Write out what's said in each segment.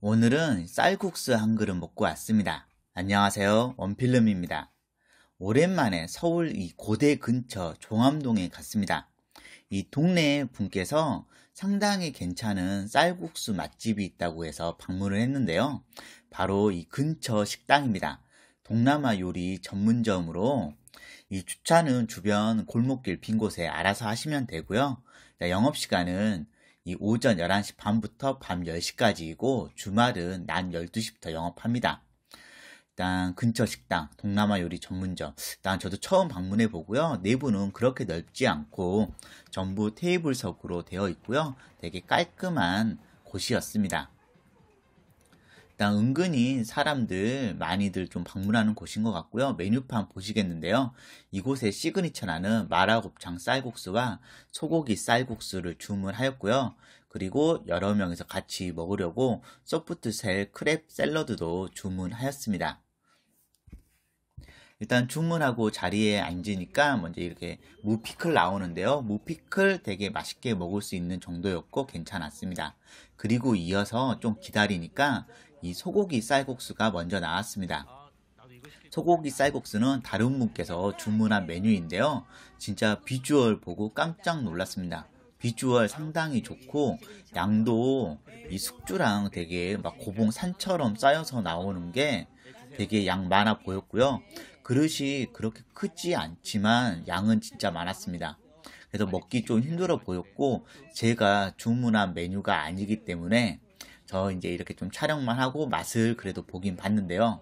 오늘은 쌀국수 한 그릇 먹고 왔습니다. 안녕하세요. 원필름입니다. 오랜만에 서울 이 고대 근처 종암동에 갔습니다. 이 동네 분께서 상당히 괜찮은 쌀국수 맛집이 있다고 해서 방문을 했는데요. 바로 이 근처 식당입니다. 동남아 요리 전문점으로 이 주차는 주변 골목길 빈 곳에 알아서 하시면 되고요. 영업시간은 이 오전 11시 반부터 밤 10시까지이고 주말은 낮 12시부터 영업합니다. 일단 근처 식당, 동남아 요리 전문점. 일단 저도 처음 방문해 보고요. 내부는 그렇게 넓지 않고 전부 테이블석으로 되어 있고요. 되게 깔끔한 곳이었습니다. 일단 은근히 사람들 많이들 좀 방문하는 곳인 것 같고요. 메뉴판 보시겠는데요. 이곳의 시그니처라는 마라곱창 쌀국수와 소고기 쌀국수를 주문하였고요. 그리고 여러 명이서 같이 먹으려고 소프트셀 크랩 샐러드도 주문하였습니다. 일단 주문하고 자리에 앉으니까 먼저 뭐 이렇게 무피클 나오는데요. 무피클 되게 맛있게 먹을 수 있는 정도였고 괜찮았습니다. 그리고 이어서 좀 기다리니까 이 소고기 쌀국수가 먼저 나왔습니다. 소고기 쌀국수는 다른 분께서 주문한 메뉴인데요. 진짜 비주얼 보고 깜짝 놀랐습니다. 비주얼 상당히 좋고 양도 이 숙주랑 되게 막 고봉산처럼 쌓여서 나오는 게 되게 양 많아 보였고요. 그릇이 그렇게 크지 않지만 양은 진짜 많았습니다. 그래서 먹기 좀 힘들어 보였고 제가 주문한 메뉴가 아니기 때문에 저 이제 이렇게 좀 촬영만 하고 맛을 그래도 보긴 봤는데요.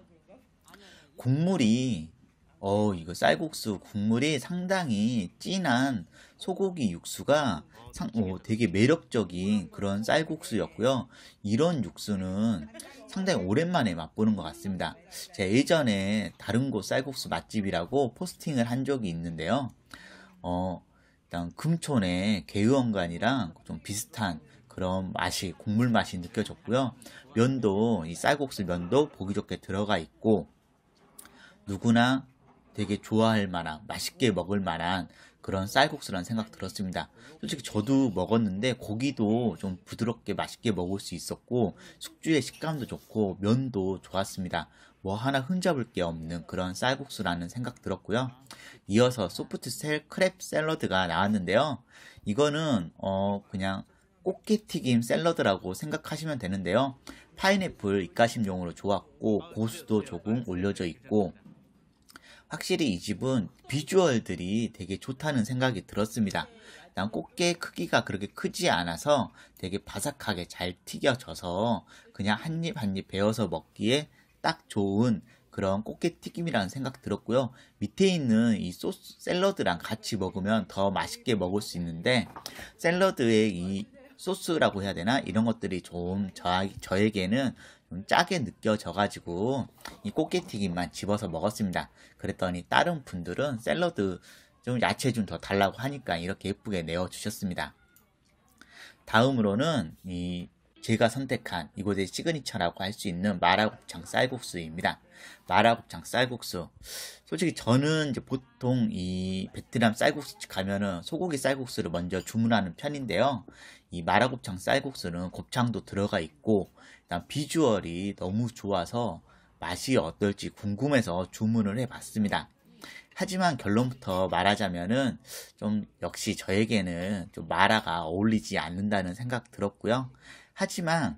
국물이 어 이거 쌀국수 국물이 상당히 진한 소고기 육수가 상, 오, 되게 매력적인 그런 쌀국수였고요. 이런 육수는 상당히 오랜만에 맛보는 것 같습니다. 제가 예전에 다른 곳 쌀국수 맛집이라고 포스팅을 한 적이 있는데요. 어, 일단 금촌의 개의원관이랑 좀 비슷한 그런 맛이 국물 맛이 느껴졌고요. 면도 이 쌀국수 면도 보기 좋게 들어가 있고 누구나 되게 좋아할 만한 맛있게 먹을 만한 그런 쌀국수라는 생각 들었습니다. 솔직히 저도 먹었는데 고기도 좀 부드럽게 맛있게 먹을 수 있었고 숙주의 식감도 좋고 면도 좋았습니다. 뭐 하나 흠잡을 게 없는 그런 쌀국수라는 생각 들었고요. 이어서 소프트 셀 크랩 샐러드가 나왔는데요. 이거는 어 그냥 꽃게튀김 샐러드라고 생각하시면 되는데요. 파인애플 입가심용으로 좋았고 고수도 조금 올려져 있고 확실히 이 집은 비주얼들이 되게 좋다는 생각이 들었습니다. 난 꽃게 크기가 그렇게 크지 않아서 되게 바삭하게 잘 튀겨져서 그냥 한 입 한 입 베어서 먹기에 딱 좋은 그런 꽃게 튀김이라는 생각 들었고요. 밑에 있는 이 소스 샐러드랑 같이 먹으면 더 맛있게 먹을 수 있는데 샐러드의 이 소스라고 해야 되나 이런 것들이 좀 저, 저에게는 좀 짜게 느껴져가지고 이 꽃게튀김만 집어서 먹었습니다. 그랬더니 다른 분들은 샐러드 좀 야채 좀 더 달라고 하니까 이렇게 예쁘게 내어주셨습니다. 다음으로는 이 제가 선택한 이곳의 시그니처라고 할 수 있는 마라곱창 쌀국수입니다. 마라곱창 쌀국수. 솔직히 저는 이제 보통 이 베트남 쌀국수 가면은 소고기 쌀국수를 먼저 주문하는 편인데요. 이 마라곱창 쌀국수는 곱창도 들어가 있고 일단 비주얼이 너무 좋아서 맛이 어떨지 궁금해서 주문을 해봤습니다. 하지만 결론부터 말하자면은 좀 역시 저에게는 좀 마라가 어울리지 않는다는 생각 들었고요. 하지만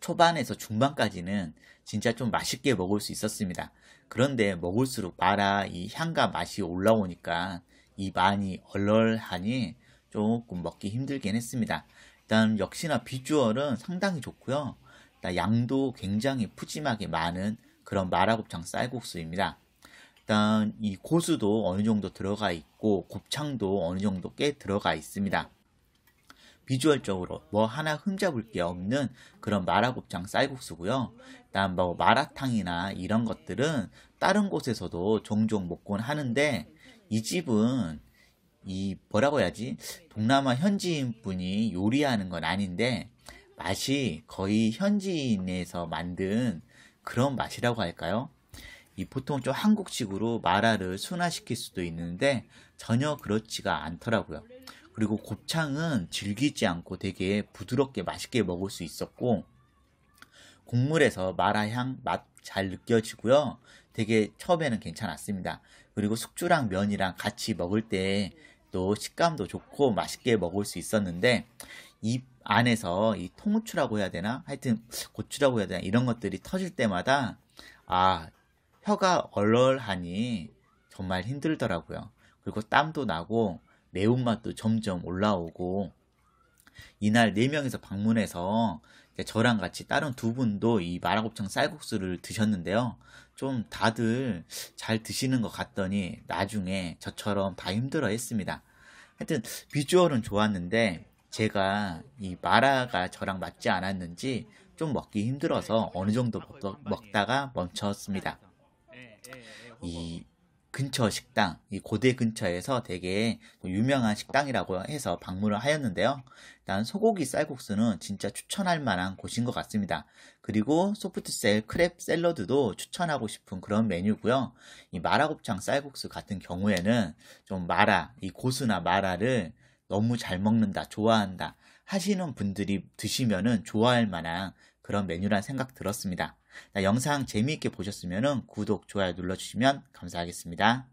초반에서 중반까지는 진짜 좀 맛있게 먹을 수 있었습니다. 그런데 먹을수록 마라 이 향과 맛이 올라오니까 이 많이 얼얼하니 조금 먹기 힘들긴 했습니다. 일단 역시나 비주얼은 상당히 좋고요. 양도 굉장히 푸짐하게 많은 그런 마라곱창 쌀국수입니다. 일단 이 고수도 어느 정도 들어가 있고 곱창도 어느 정도 꽤 들어가 있습니다. 비주얼적으로 뭐 하나 흠잡을 게 없는 그런 마라곱창 쌀국수고요. 일단 뭐 마라탕이나 이런 것들은 다른 곳에서도 종종 먹곤 하는데 이 집은 이 뭐라고 해야지 동남아 현지인 분이 요리하는 건 아닌데 맛이 거의 현지인에서 만든 그런 맛이라고 할까요? 이 보통 좀 한국식으로 마라를 순화시킬 수도 있는데 전혀 그렇지가 않더라고요. 그리고 곱창은 질기지 않고 되게 부드럽게 맛있게 먹을 수 있었고 국물에서 마라향 맛 잘 느껴지고요. 되게 처음에는 괜찮았습니다. 그리고 숙주랑 면이랑 같이 먹을 때 맛도 식감도 좋고 맛있게 먹을 수 있었는데 입 안에서 이 통후추라고 해야 되나 하여튼 고추라고 해야 되나 이런 것들이 터질 때마다 아 혀가 얼얼하니 정말 힘들더라고요. 그리고 땀도 나고 매운맛도 점점 올라오고 이날 4명이서 방문해서 저랑 같이 다른 두 분도 이 마라곱창 쌀국수를 드셨는데요. 좀 다들 잘 드시는 것 같더니 나중에 저처럼 다 힘들어 했습니다. 하여튼 비주얼은 좋았는데 제가 이 마라가 저랑 맞지 않았는지 좀 먹기 힘들어서 네, 네. 어느 정도 먹, 다가 멈췄습니다. 네, 이 근처 식당, 이 고대 근처에서 되게 유명한 식당이라고 해서 방문을 하였는데요. 일단 소고기 쌀국수는 진짜 추천할 만한 곳인 것 같습니다. 그리고 소프트셀 크랩 샐러드도 추천하고 싶은 그런 메뉴고요. 이 마라곱창 쌀국수 같은 경우에는 좀 마라, 이 고수나 마라를 너무 잘 먹는다, 좋아한다 하시는 분들이 드시면은 좋아할 만한 그런 메뉴란 생각 들었습니다. 영상 재미있게 보셨으면 구독, 좋아요 눌러주시면 감사하겠습니다.